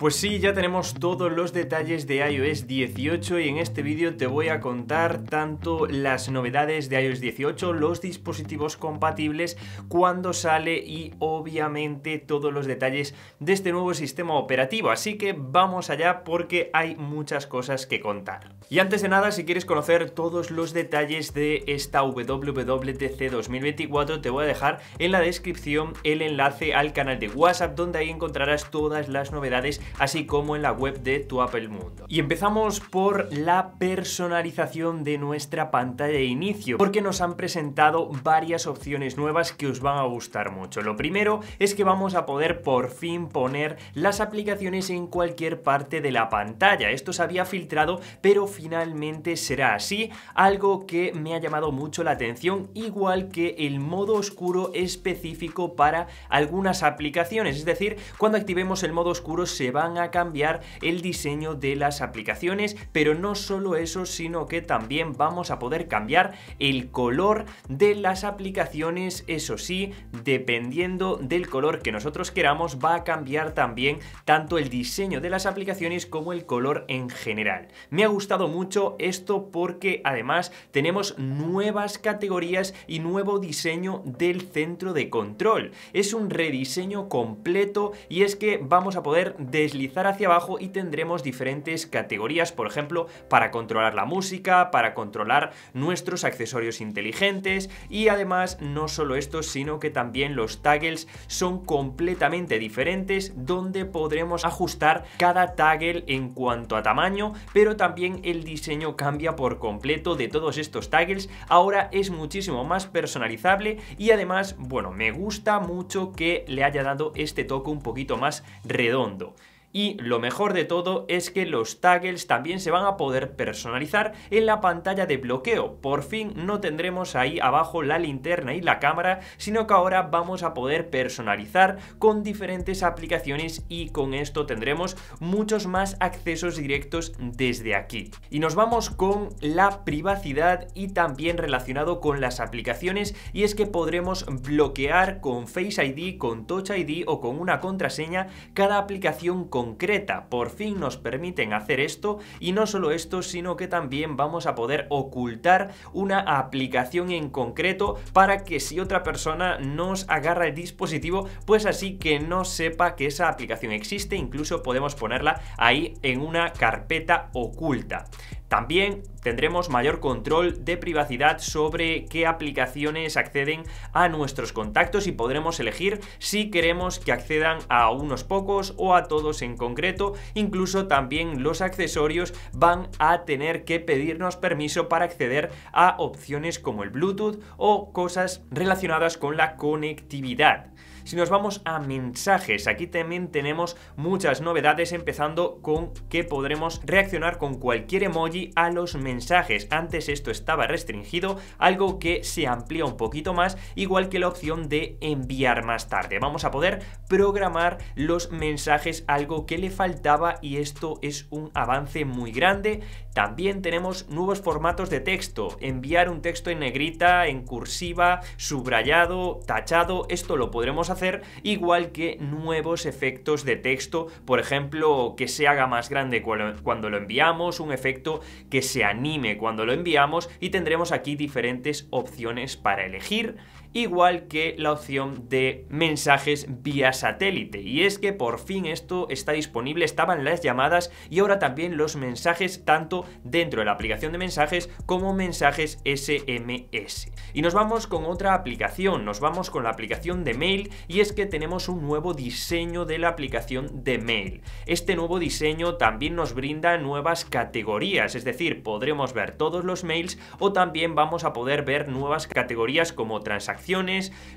Pues sí, ya tenemos todos los detalles de iOS 18 y en este vídeo te voy a contar tanto las novedades de iOS 18, los dispositivos compatibles, cuándo sale y obviamente todos los detalles de este nuevo sistema operativo. Así que vamos allá porque hay muchas cosas que contar. Y antes de nada, si quieres conocer todos los detalles de esta WWDC 2024, te voy a dejar en la descripción el enlace al canal de WhatsApp donde ahí encontrarás todas las novedades así como en la web de Tu Apple Mundo. Y empezamos por la personalización de nuestra pantalla de inicio, porque nos han presentado varias opciones nuevas que os van a gustar mucho. Lo primero es que vamos a poder por fin poner las aplicaciones en cualquier parte de la pantalla. Esto se había filtrado, pero finalmente será así, algo que me ha llamado mucho la atención, igual que el modo oscuro específico para algunas aplicaciones, es decir, cuando activemos el modo oscuro se va van a cambiar el diseño de las aplicaciones, pero no solo eso, sino que también vamos a poder cambiar el color de las aplicaciones, eso sí, dependiendo del color que nosotros queramos, va a cambiar también tanto el diseño de las aplicaciones como el color en general. Me ha gustado mucho esto porque además tenemos nuevas categorías y nuevo diseño del centro de control. Es un rediseño completo y es que vamos a poder deslizar hacia abajo y tendremos diferentes categorías, por ejemplo, para controlar la música, para controlar nuestros accesorios inteligentes y además no solo esto, sino que también los taggles son completamente diferentes donde podremos ajustar cada taggle en cuanto a tamaño, pero también el diseño cambia por completo de todos estos taggles, ahora es muchísimo más personalizable y además, bueno, me gusta mucho que le haya dado este toque un poquito más redondo. Y lo mejor de todo es que los toggles también se van a poder personalizar en la pantalla de bloqueo. Por fin no tendremos ahí abajo la linterna y la cámara, sino que ahora vamos a poder personalizar con diferentes aplicaciones y con esto tendremos muchos más accesos directos desde aquí. Y nos vamos con la privacidad y también relacionado con las aplicaciones y es que podremos bloquear con Face ID, con Touch ID o con una contraseña cada aplicación con concreta. Por fin nos permiten hacer esto y no solo esto, sino que también vamos a poder ocultar una aplicación en concreto para que si otra persona nos agarra el dispositivo, pues así que no sepa que esa aplicación existe, incluso podemos ponerla ahí en una carpeta oculta. También tendremos mayor control de privacidad sobre qué aplicaciones acceden a nuestros contactos y podremos elegir si queremos que accedan a unos pocos o a todos en concreto. Incluso también los accesorios van a tener que pedirnos permiso para acceder a opciones como el Bluetooth o cosas relacionadas con la conectividad. Si nos vamos a mensajes, aquí también tenemos muchas novedades empezando con que podremos reaccionar con cualquier emoji a los mensajes. Antes esto estaba restringido, algo que se amplía un poquito más, igual que la opción de enviar más tarde. Vamos a poder programar los mensajes, algo que le faltaba y esto es un avance muy grande. También tenemos nuevos formatos de texto, enviar un texto en negrita, en cursiva, subrayado, tachado, esto lo podremos hacer igual que nuevos efectos de texto, por ejemplo, que se haga más grande cuando lo enviamos, un efecto que se anime cuando lo enviamos y tendremos aquí diferentes opciones para elegir igual que la opción de mensajes vía satélite. Y es que por fin esto está disponible, estaban las llamadas y ahora también los mensajes tanto dentro de la aplicación de mensajes como mensajes SMS. Y nos vamos con otra aplicación, nos vamos con la aplicación de mail y es que tenemos un nuevo diseño de la aplicación de mail. Este nuevo diseño también nos brinda nuevas categorías, es decir, podremos ver todos los mails o también vamos a poder ver nuevas categorías como transacciones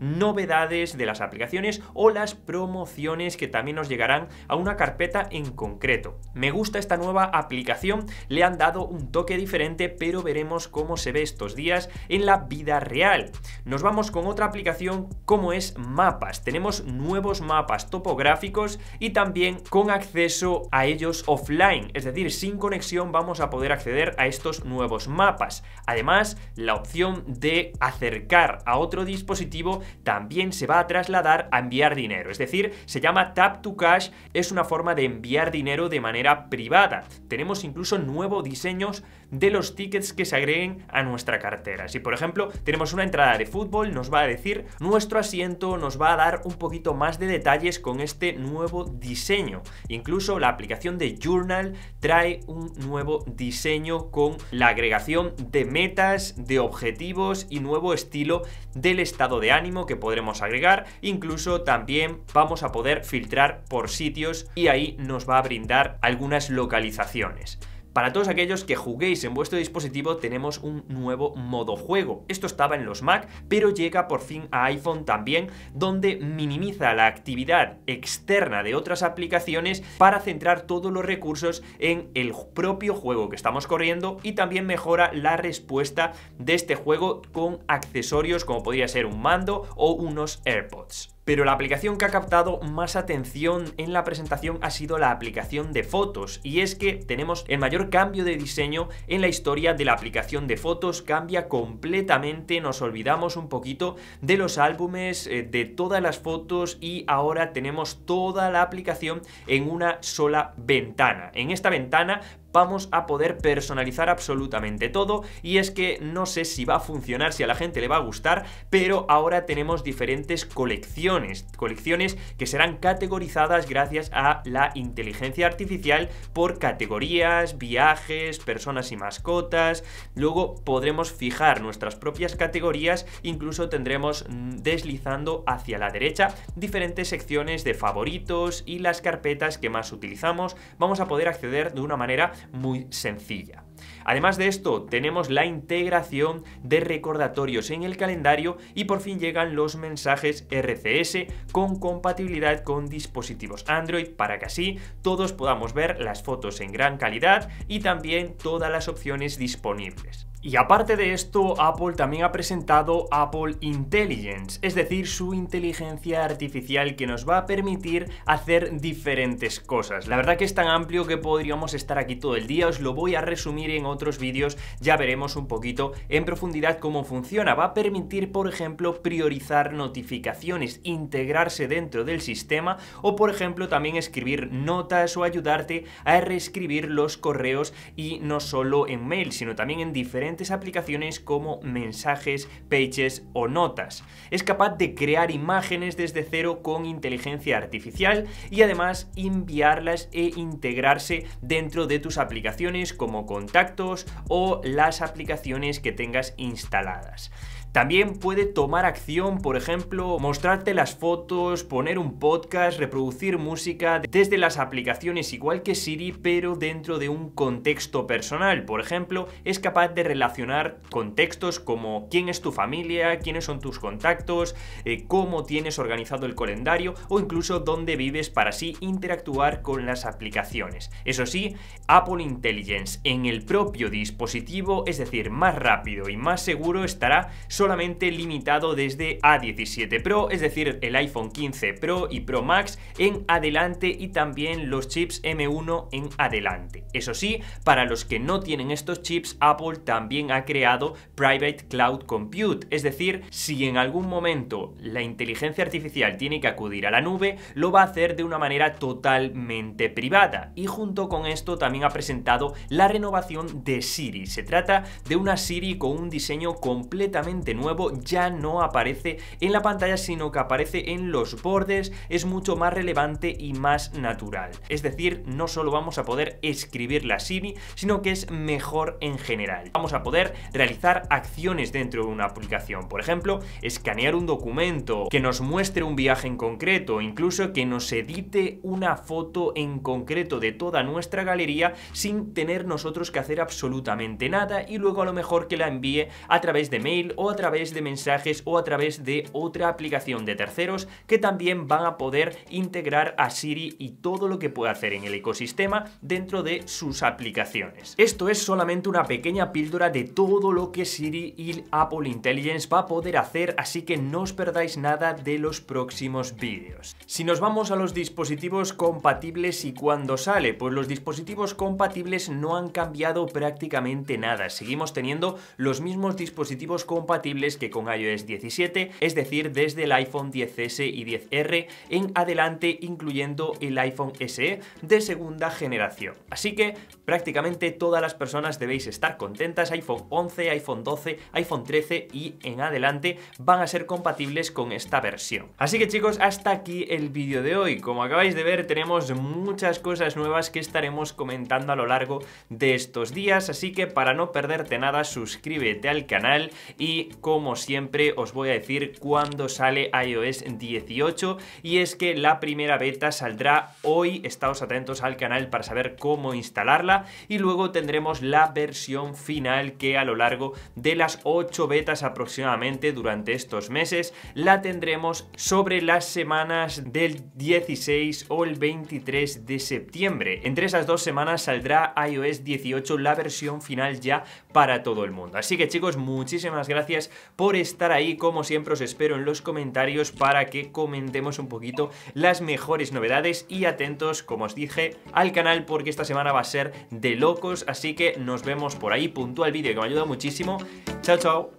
novedades de las aplicaciones o las promociones que también nos llegarán a una carpeta en concreto. Me gusta esta nueva aplicación, le han dado un toque diferente, pero veremos cómo se ve estos días en la vida real. Nos vamos con otra aplicación como es Mapas. Tenemos nuevos mapas topográficos y también con acceso a ellos offline, es decir, sin conexión vamos a poder acceder a estos nuevos mapas. Además, la opción de acercar a otro dispositivo también se va a trasladar a enviar dinero. Es decir, se llama Tap to Cash, es una forma de enviar dinero de manera privada. Tenemos incluso nuevos diseños de los tickets que se agreguen a nuestra cartera. Si por ejemplo tenemos una entrada de fútbol, nos va a decir nuestro asiento, nos va a dar un poquito más de detalles con este nuevo diseño. Incluso la aplicación de Journal trae un nuevo diseño con la agregación de metas, de objetivos y nuevo estilo del estado de ánimo que podremos agregar. Incluso también vamos a poder filtrar por sitios y ahí nos va a brindar algunas localizaciones. Para todos aquellos que juguéis en vuestro dispositivo tenemos un nuevo modo juego. Esto estaba en los Mac, pero llega por fin a iPhone también, donde minimiza la actividad externa de otras aplicaciones para centrar todos los recursos en el propio juego que estamos corriendo y también mejora la respuesta de este juego con accesorios como podría ser un mando o unos AirPods pero la aplicación que ha captado más atención en la presentación ha sido la aplicación de fotos, y es que tenemos el mayor cambio de diseño en la historia de la aplicación de fotos, cambia completamente, nos olvidamos un poquito de los álbumes, eh, de todas las fotos y ahora tenemos toda la aplicación en una sola ventana. En esta ventana vamos a poder personalizar absolutamente todo y es que no sé si va a funcionar, si a la gente le va a gustar, pero ahora tenemos diferentes colecciones, colecciones que serán categorizadas gracias a la inteligencia artificial por categorías, viajes, personas y mascotas, luego podremos fijar nuestras propias categorías, incluso tendremos deslizando hacia la derecha diferentes secciones de favoritos y las carpetas que más utilizamos, vamos a poder acceder de una manera muy sencilla. Además de esto, tenemos la integración de recordatorios en el calendario y por fin llegan los mensajes RCS con compatibilidad con dispositivos Android para que así todos podamos ver las fotos en gran calidad y también todas las opciones disponibles. Y aparte de esto, Apple también ha presentado Apple Intelligence, es decir, su inteligencia artificial que nos va a permitir hacer diferentes cosas. La verdad que es tan amplio que podríamos estar aquí todo el día, os lo voy a resumir en otros vídeos, ya veremos un poquito en profundidad cómo funciona. Va a permitir, por ejemplo, priorizar notificaciones, integrarse dentro del sistema o, por ejemplo, también escribir notas o ayudarte a reescribir los correos y no solo en mail, sino también en diferentes aplicaciones como mensajes, pages o notas. Es capaz de crear imágenes desde cero con inteligencia artificial y además enviarlas e integrarse dentro de tus aplicaciones como contactos o las aplicaciones que tengas instaladas. También puede tomar acción, por ejemplo, mostrarte las fotos, poner un podcast, reproducir música desde las aplicaciones igual que Siri, pero dentro de un contexto personal. Por ejemplo, es capaz de relacionar contextos como quién es tu familia, quiénes son tus contactos, eh, cómo tienes organizado el calendario o incluso dónde vives para así interactuar con las aplicaciones. Eso sí, Apple Intelligence en el propio dispositivo, es decir, más rápido y más seguro estará solamente limitado desde A17 Pro, es decir, el iPhone 15 Pro y Pro Max en adelante y también los chips M1 en adelante. Eso sí, para los que no tienen estos chips, Apple también ha creado Private Cloud Compute, es decir, si en algún momento la inteligencia artificial tiene que acudir a la nube, lo va a hacer de una manera totalmente privada. Y junto con esto también ha presentado la renovación de Siri. Se trata de una Siri con un diseño completamente nuevo ya no aparece en la pantalla sino que aparece en los bordes, es mucho más relevante y más natural. Es decir, no solo vamos a poder escribir la Siri, sino que es mejor en general. Vamos a poder realizar acciones dentro de una aplicación, por ejemplo, escanear un documento, que nos muestre un viaje en concreto, incluso que nos edite una foto en concreto de toda nuestra galería sin tener nosotros que hacer absolutamente nada y luego a lo mejor que la envíe a través de mail o a a través de mensajes o a través de otra aplicación de terceros que también van a poder integrar a Siri y todo lo que pueda hacer en el ecosistema dentro de sus aplicaciones. Esto es solamente una pequeña píldora de todo lo que Siri y Apple Intelligence va a poder hacer, así que no os perdáis nada de los próximos vídeos. Si nos vamos a los dispositivos compatibles y cuándo sale, pues los dispositivos compatibles no han cambiado prácticamente nada, seguimos teniendo los mismos dispositivos compatibles que con iOS 17, es decir, desde el iPhone 10S y 10R en adelante, incluyendo el iPhone SE de segunda generación. Así que prácticamente todas las personas debéis estar contentas, iPhone 11, iPhone 12, iPhone 13 y en adelante van a ser compatibles con esta versión. Así que chicos, hasta aquí el vídeo de hoy. Como acabáis de ver, tenemos muchas cosas nuevas que estaremos comentando a lo largo de estos días, así que para no perderte nada, suscríbete al canal y como siempre os voy a decir cuándo sale iOS 18 y es que la primera beta saldrá hoy, estáos atentos al canal para saber cómo instalarla y luego tendremos la versión final que a lo largo de las 8 betas aproximadamente durante estos meses la tendremos sobre las semanas del 16 o el 23 de septiembre. Entre esas dos semanas saldrá iOS 18 la versión final ya para todo el mundo. Así que chicos, muchísimas gracias por estar ahí, como siempre os espero en los comentarios para que comentemos un poquito las mejores novedades y atentos, como os dije, al canal porque esta semana va a ser de locos, así que nos vemos por ahí, puntual vídeo que me ayuda muchísimo. Chao, chao.